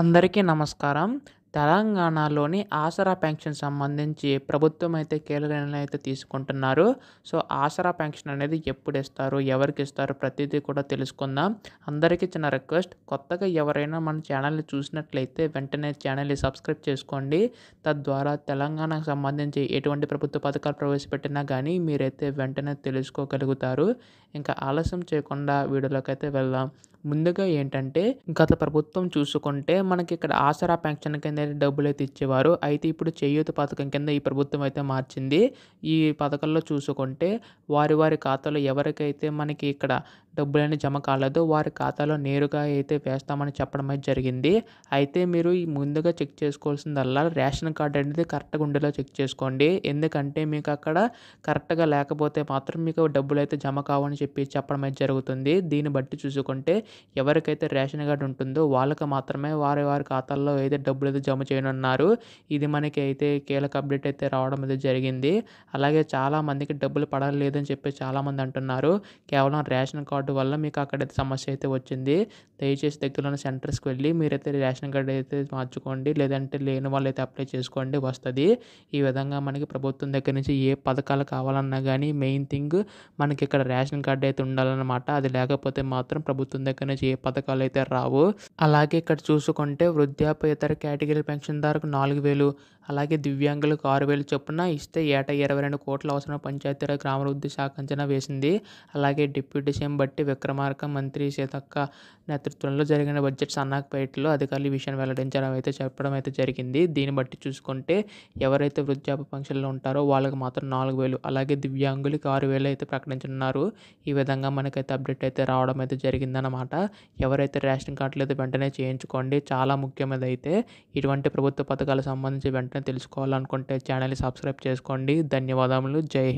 అందరికీ నమస్కారం తెలంగాణలోని ఆసరా పెన్షన్ సంబంధించి ప్రభుత్వం అయితే కీలక నిర్ణయం అయితే తీసుకుంటున్నారు సో ఆసరా పెన్షన్ అనేది ఎప్పుడు ఇస్తారు ఎవరికి ఇస్తారు ప్రతిదీ కూడా తెలుసుకుందాం అందరికీ చిన్న రిక్వెస్ట్ కొత్తగా ఎవరైనా మన ఛానల్ని చూసినట్లయితే వెంటనే ఛానల్ని సబ్స్క్రైబ్ చేసుకోండి తద్వారా తెలంగాణకు సంబంధించి ఎటువంటి ప్రభుత్వ పథకాలు ప్రవేశపెట్టినా కానీ మీరైతే వెంటనే తెలుసుకోగలుగుతారు ఇంకా ఆలస్యం చేయకుండా వీడియోలోకి అయితే వెళ్దాం ముందుగా ఏంటంటే గత ప్రభుత్వం చూసుకుంటే మనకి ఇక్కడ ఆసరా పెన్షన్ కింద డబ్బులు అయితే ఇచ్చేవారు అయితే ఇప్పుడు చేయూత పథకం కింద ఈ ప్రభుత్వం అయితే మార్చింది ఈ పథకంలో చూసుకుంటే వారి వారి ఖాతాలో ఎవరికైతే మనకి ఇక్కడ డబ్బులన్నీ జమ కాలేదు వారి ఖాతాలో నేరుగా అయితే వేస్తామని చెప్పడం అయితే జరిగింది అయితే మీరు ముందుగా చెక్ చేసుకోవాల్సిందల్లా రేషన్ కార్డు అనేది కరెక్ట్గా ఉండేలా చెక్ చేసుకోండి ఎందుకంటే మీకు అక్కడ కరెక్ట్గా లేకపోతే మాత్రం మీకు డబ్బులు అయితే జమ కావని చెప్పి చెప్పడం అయితే జరుగుతుంది దీన్ని బట్టి చూసుకుంటే ఎవరికైతే రేషన్ కార్డు ఉంటుందో వాళ్ళకి మాత్రమే వారి వారి ఖాతాల్లో అయితే డబ్బులు అయితే జమ చేయనున్నారు ఇది మనకి అయితే కీలక అప్డేట్ అయితే రావడం అయితే జరిగింది అలాగే చాలామందికి డబ్బులు పడలేదని చెప్పి చాలామంది అంటున్నారు కేవలం రేషన్ కార్డు కార్డు వల్ల మీకు అక్కడైతే సమస్య అయితే వచ్చింది దయచేసి దగ్గర ఉన్న సెంటర్స్కి వెళ్ళి మీరైతే రేషన్ కార్డు అయితే మార్చుకోండి లేదంటే లేని వాళ్ళు అప్లై చేసుకోండి వస్తుంది ఈ విధంగా మనకి ప్రభుత్వం దగ్గర నుంచి ఏ పథకాలు కావాలన్నా కానీ మెయిన్ థింగ్ మనకి ఇక్కడ రేషన్ కార్డు అయితే ఉండాలన్నమాట అది లేకపోతే మాత్రం ప్రభుత్వం దగ్గర నుంచి ఏ పథకాలు అయితే రావు అలాగే ఇక్కడ చూసుకుంటే వృద్ధాప్య ఇతర కేటగిరీ పెన్షన్ పెన్షన్దారుకు నాలుగు వేలు అలాగే దివ్యాంగులకు ఆరు వేలు చొప్పున ఇస్తే ఏటా ఇరవై రెండు కోట్ల అవసరం పంచాయతీరాజ్ గ్రామవృద్ధి శాఖ అంచనా వేసింది అలాగే డిప్యూటీ సీఎం బట్టి కాబట్టి విక్రమార్క మంత్రి సీతక్క నేతృత్వంలో జరిగిన బడ్జెట్ సన్నాహపేటలో అధికారులు ఈ విషయాన్ని వెల్లడించడం అయితే చెప్పడం అయితే జరిగింది దీన్ని బట్టి చూసుకుంటే ఎవరైతే వృద్ధాప్య పెన్షన్లో ఉంటారో వాళ్ళకి మాత్రం నాలుగు వేలు అలాగే దివ్యాంగులకి ఆరు వేలు అయితే ప్రకటించనున్నారు ఈ విధంగా మనకైతే అప్డేట్ అయితే రావడం అయితే జరిగిందనమాట ఎవరైతే రేషన్ కార్డు అయితే వెంటనే చేయించుకోండి చాలా ముఖ్యమైనది అయితే ఇటువంటి ప్రభుత్వ పథకాలకు సంబంధించి వెంటనే తెలుసుకోవాలనుకుంటే ఛానల్ని సబ్స్క్రైబ్ చేసుకోండి ధన్యవాదములు జై హింద్